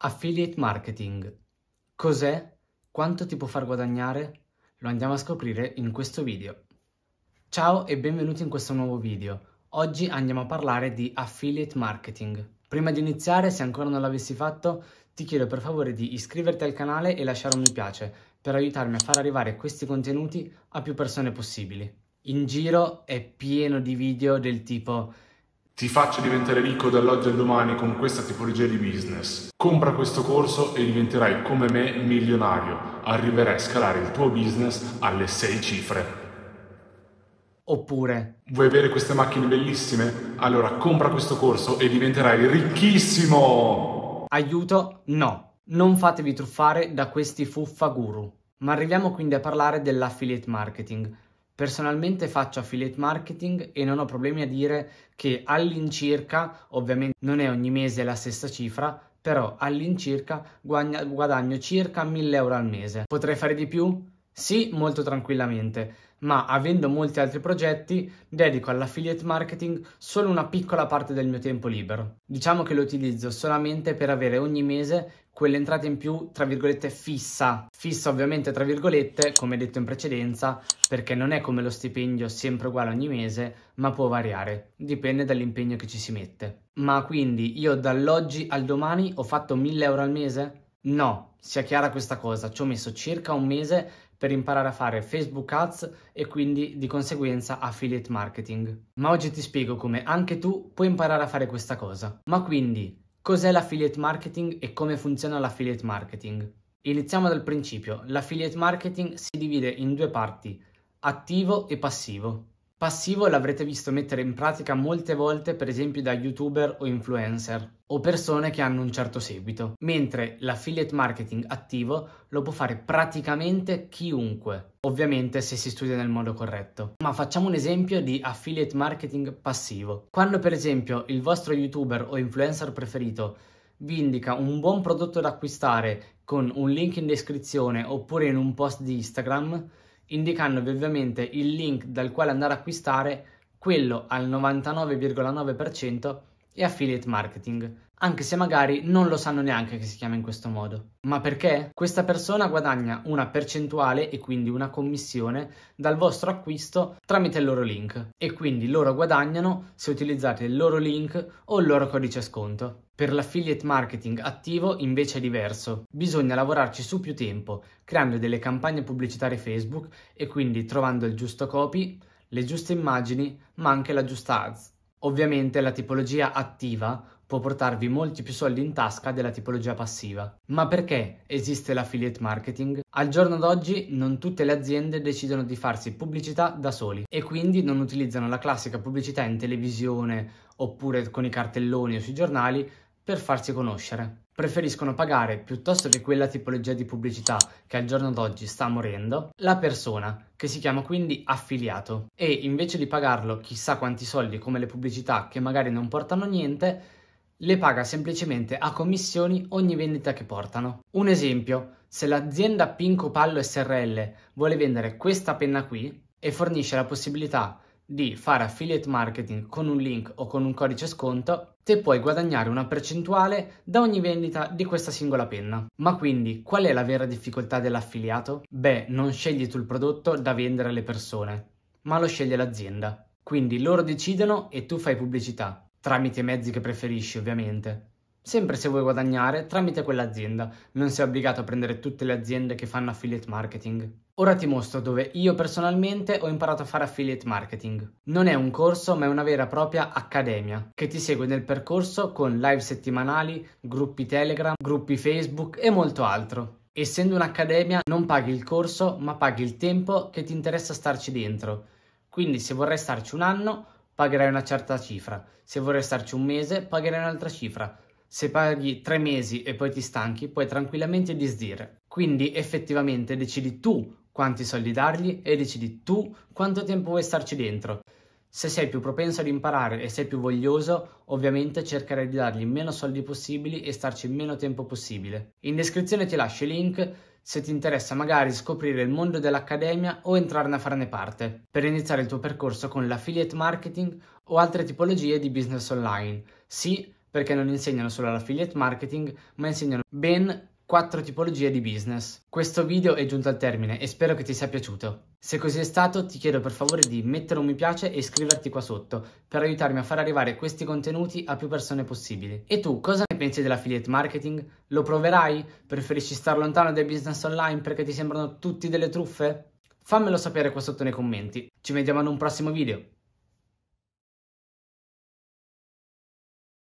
Affiliate marketing: cos'è, quanto ti può far guadagnare? Lo andiamo a scoprire in questo video. Ciao e benvenuti in questo nuovo video. Oggi andiamo a parlare di affiliate marketing. Prima di iniziare, se ancora non l'avessi fatto, ti chiedo per favore di iscriverti al canale e lasciare un mi piace per aiutarmi a far arrivare questi contenuti a più persone possibili. In giro è pieno di video del tipo ti faccio diventare ricco dall'oggi al domani con questa tipologia di business. Compra questo corso e diventerai come me milionario. Arriverai a scalare il tuo business alle 6 cifre. Oppure vuoi avere queste macchine bellissime? Allora compra questo corso e diventerai ricchissimo! Aiuto? No, non fatevi truffare da questi fuffa guru. Ma arriviamo quindi a parlare dell'affiliate marketing Personalmente faccio affiliate marketing e non ho problemi a dire che all'incirca, ovviamente non è ogni mese la stessa cifra, però all'incirca guadagno circa 1000 euro al mese. Potrei fare di più? Sì, molto tranquillamente, ma avendo molti altri progetti, dedico all'affiliate marketing solo una piccola parte del mio tempo libero. Diciamo che lo utilizzo solamente per avere ogni mese quell'entrata in più, tra virgolette, fissa. Fissa ovviamente, tra virgolette, come detto in precedenza, perché non è come lo stipendio sempre uguale ogni mese, ma può variare, dipende dall'impegno che ci si mette. Ma quindi io dall'oggi al domani ho fatto 1000 euro al mese? No, sia chiara questa cosa, ci ho messo circa un mese per imparare a fare Facebook Ads e quindi di conseguenza affiliate marketing. Ma oggi ti spiego come anche tu puoi imparare a fare questa cosa. Ma quindi, cos'è l'affiliate marketing e come funziona l'affiliate marketing? Iniziamo dal principio. L'affiliate marketing si divide in due parti, attivo e passivo. Passivo l'avrete visto mettere in pratica molte volte per esempio da youtuber o influencer o persone che hanno un certo seguito, mentre l'affiliate marketing attivo lo può fare praticamente chiunque, ovviamente se si studia nel modo corretto. Ma facciamo un esempio di affiliate marketing passivo. Quando per esempio il vostro youtuber o influencer preferito vi indica un buon prodotto da acquistare con un link in descrizione oppure in un post di Instagram, indicandovi ovviamente il link dal quale andare a acquistare quello al 99,9% e affiliate marketing, anche se magari non lo sanno neanche che si chiama in questo modo. Ma perché? Questa persona guadagna una percentuale e quindi una commissione dal vostro acquisto tramite il loro link e quindi loro guadagnano se utilizzate il loro link o il loro codice sconto. Per l'affiliate marketing attivo invece è diverso, bisogna lavorarci su più tempo, creando delle campagne pubblicitarie Facebook e quindi trovando il giusto copy, le giuste immagini, ma anche la giusta ads. Ovviamente la tipologia attiva può portarvi molti più soldi in tasca della tipologia passiva. Ma perché esiste l'affiliate marketing? Al giorno d'oggi non tutte le aziende decidono di farsi pubblicità da soli e quindi non utilizzano la classica pubblicità in televisione oppure con i cartelloni o sui giornali per farsi conoscere. Preferiscono pagare, piuttosto che quella tipologia di pubblicità che al giorno d'oggi sta morendo, la persona, che si chiama quindi affiliato. E invece di pagarlo chissà quanti soldi come le pubblicità che magari non portano niente, le paga semplicemente a commissioni ogni vendita che portano. Un esempio, se l'azienda Pinco Pallo SRL vuole vendere questa penna qui e fornisce la possibilità di fare affiliate marketing con un link o con un codice sconto, te puoi guadagnare una percentuale da ogni vendita di questa singola penna. Ma quindi qual è la vera difficoltà dell'affiliato? Beh, non scegli tu il prodotto da vendere alle persone, ma lo sceglie l'azienda. Quindi loro decidono e tu fai pubblicità, tramite i mezzi che preferisci ovviamente. Sempre se vuoi guadagnare tramite quell'azienda, non sei obbligato a prendere tutte le aziende che fanno affiliate marketing. Ora ti mostro dove io personalmente ho imparato a fare affiliate marketing. Non è un corso ma è una vera e propria accademia che ti segue nel percorso con live settimanali, gruppi Telegram, gruppi Facebook e molto altro. Essendo un'accademia non paghi il corso ma paghi il tempo che ti interessa starci dentro. Quindi se vorrai starci un anno pagherai una certa cifra, se vorrai starci un mese pagherai un'altra cifra, se paghi tre mesi e poi ti stanchi puoi tranquillamente disdire. Quindi effettivamente decidi tu quanti soldi dargli e decidi tu quanto tempo vuoi starci dentro. Se sei più propenso ad imparare e sei più voglioso, ovviamente cercherai di dargli meno soldi possibili e starci meno tempo possibile. In descrizione ti lascio i link se ti interessa magari scoprire il mondo dell'accademia o entrarne a farne parte, per iniziare il tuo percorso con l'affiliate marketing o altre tipologie di business online. Sì, perché non insegnano solo l'affiliate marketing, ma insegnano ben 4 tipologie di business. Questo video è giunto al termine e spero che ti sia piaciuto. Se così è stato ti chiedo per favore di mettere un mi piace e iscriverti qua sotto per aiutarmi a far arrivare questi contenuti a più persone possibili. E tu cosa ne pensi dell'affiliate marketing? Lo proverai? Preferisci star lontano dai business online perché ti sembrano tutti delle truffe? Fammelo sapere qua sotto nei commenti. Ci vediamo in un prossimo video.